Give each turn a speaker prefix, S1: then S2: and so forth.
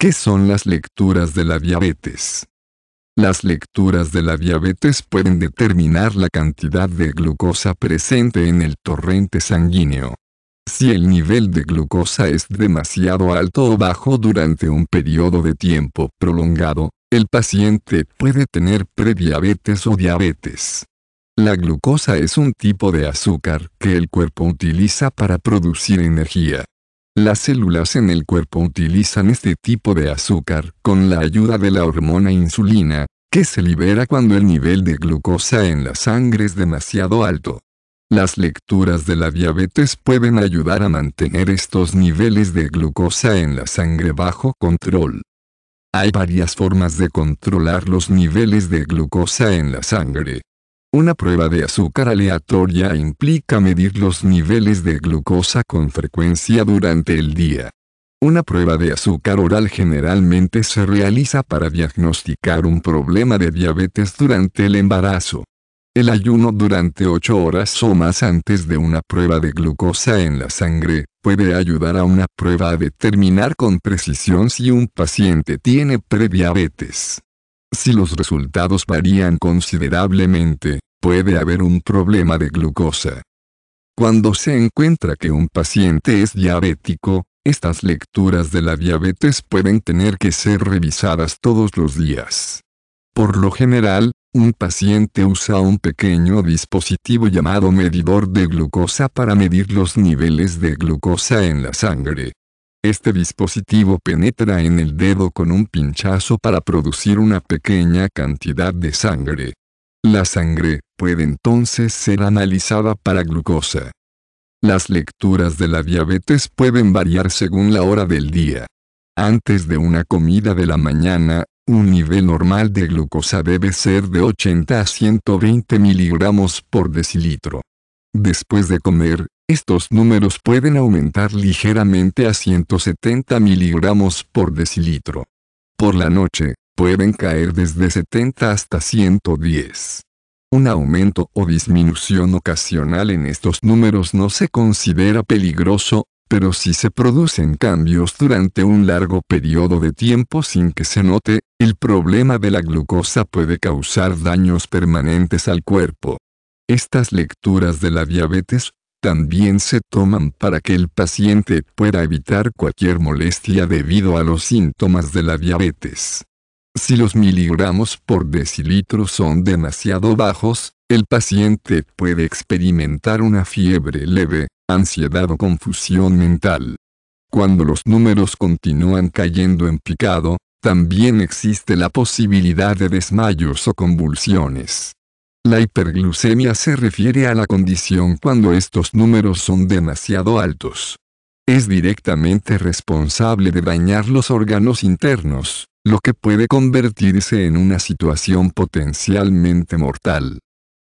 S1: ¿Qué son las lecturas de la diabetes? Las lecturas de la diabetes pueden determinar la cantidad de glucosa presente en el torrente sanguíneo. Si el nivel de glucosa es demasiado alto o bajo durante un periodo de tiempo prolongado, el paciente puede tener prediabetes o diabetes. La glucosa es un tipo de azúcar que el cuerpo utiliza para producir energía. Las células en el cuerpo utilizan este tipo de azúcar, con la ayuda de la hormona insulina, que se libera cuando el nivel de glucosa en la sangre es demasiado alto. Las lecturas de la diabetes pueden ayudar a mantener estos niveles de glucosa en la sangre bajo control. Hay varias formas de controlar los niveles de glucosa en la sangre, una prueba de azúcar aleatoria implica medir los niveles de glucosa con frecuencia durante el día. Una prueba de azúcar oral generalmente se realiza para diagnosticar un problema de diabetes durante el embarazo. El ayuno durante 8 horas o más antes de una prueba de glucosa en la sangre puede ayudar a una prueba a determinar con precisión si un paciente tiene prediabetes. Si los resultados varían considerablemente, puede haber un problema de glucosa. Cuando se encuentra que un paciente es diabético, estas lecturas de la diabetes pueden tener que ser revisadas todos los días. Por lo general, un paciente usa un pequeño dispositivo llamado medidor de glucosa para medir los niveles de glucosa en la sangre. Este dispositivo penetra en el dedo con un pinchazo para producir una pequeña cantidad de sangre. La sangre puede entonces ser analizada para glucosa. Las lecturas de la diabetes pueden variar según la hora del día. Antes de una comida de la mañana, un nivel normal de glucosa debe ser de 80 a 120 miligramos por decilitro. Después de comer, estos números pueden aumentar ligeramente a 170 miligramos por decilitro. Por la noche, pueden caer desde 70 hasta 110. Un aumento o disminución ocasional en estos números no se considera peligroso, pero si se producen cambios durante un largo periodo de tiempo sin que se note, el problema de la glucosa puede causar daños permanentes al cuerpo. Estas lecturas de la diabetes también se toman para que el paciente pueda evitar cualquier molestia debido a los síntomas de la diabetes. Si los miligramos por decilitro son demasiado bajos, el paciente puede experimentar una fiebre leve, ansiedad o confusión mental. Cuando los números continúan cayendo en picado, también existe la posibilidad de desmayos o convulsiones. La hiperglucemia se refiere a la condición cuando estos números son demasiado altos. Es directamente responsable de dañar los órganos internos, lo que puede convertirse en una situación potencialmente mortal.